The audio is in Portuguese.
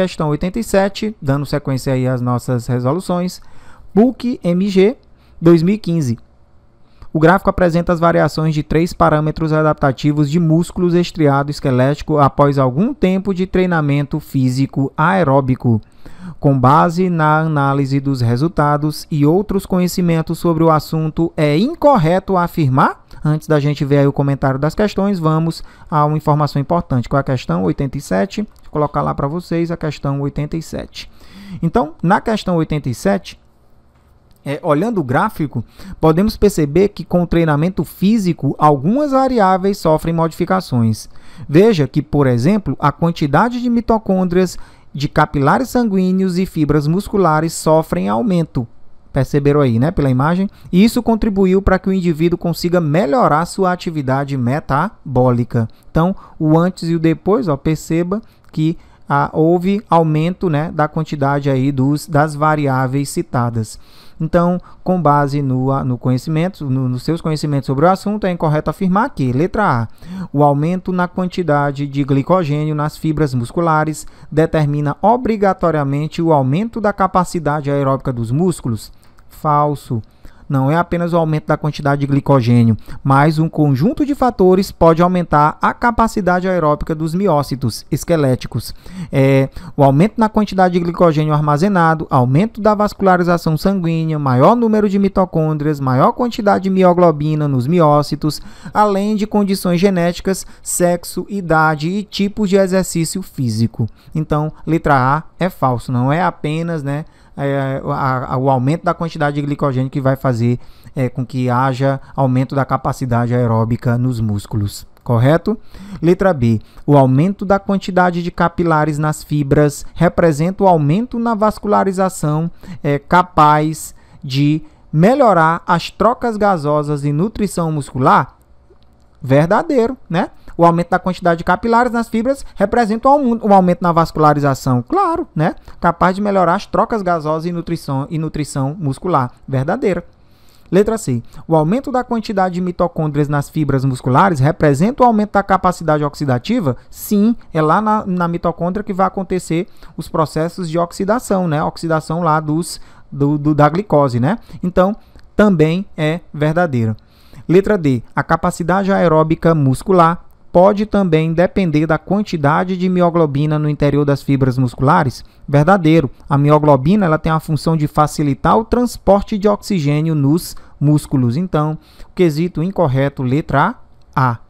Questão 87, dando sequência aí às nossas resoluções. PUC MG 2015. O gráfico apresenta as variações de três parâmetros adaptativos de músculos estriado esquelético após algum tempo de treinamento físico aeróbico. Com base na análise dos resultados e outros conhecimentos sobre o assunto, é incorreto afirmar? Antes da gente ver o comentário das questões, vamos a uma informação importante com a questão 87 colocar lá para vocês a questão 87. Então, na questão 87, é, olhando o gráfico, podemos perceber que com o treinamento físico, algumas variáveis sofrem modificações. Veja que, por exemplo, a quantidade de mitocôndrias, de capilares sanguíneos e fibras musculares sofrem aumento. Perceberam aí, né, pela imagem? E isso contribuiu para que o indivíduo consiga melhorar sua atividade metabólica. Então, o antes e o depois, ó, perceba que ah, houve aumento né, da quantidade aí dos, das variáveis citadas. Então, com base no, ah, no conhecimento, no, nos seus conhecimentos sobre o assunto, é incorreto afirmar que, letra A, o aumento na quantidade de glicogênio nas fibras musculares determina obrigatoriamente o aumento da capacidade aeróbica dos músculos. Falso não é apenas o aumento da quantidade de glicogênio, mas um conjunto de fatores pode aumentar a capacidade aeróbica dos miócitos esqueléticos. É, o aumento na quantidade de glicogênio armazenado, aumento da vascularização sanguínea, maior número de mitocôndrias, maior quantidade de mioglobina nos miócitos, além de condições genéticas, sexo, idade e tipos de exercício físico. Então, letra A é falso, não é apenas, né? é, a, a, o aumento da quantidade de glicogênio que vai fazer é, com que haja aumento da capacidade aeróbica nos músculos. Correto? Letra B. O aumento da quantidade de capilares nas fibras representa o aumento na vascularização é, capaz de melhorar as trocas gasosas e nutrição muscular? Verdadeiro, né? O aumento da quantidade de capilares nas fibras representa um aumento na vascularização, claro, né? Capaz de melhorar as trocas gasosas e nutrição, e nutrição muscular verdadeira. Letra C. O aumento da quantidade de mitocôndrias nas fibras musculares representa o aumento da capacidade oxidativa? Sim, é lá na, na mitocôndria que vai acontecer os processos de oxidação, né? Oxidação lá dos, do, do, da glicose, né? Então, também é verdadeira. Letra D. A capacidade aeróbica muscular pode também depender da quantidade de mioglobina no interior das fibras musculares? Verdadeiro. A mioglobina ela tem a função de facilitar o transporte de oxigênio nos músculos. Então, o quesito incorreto, letra A.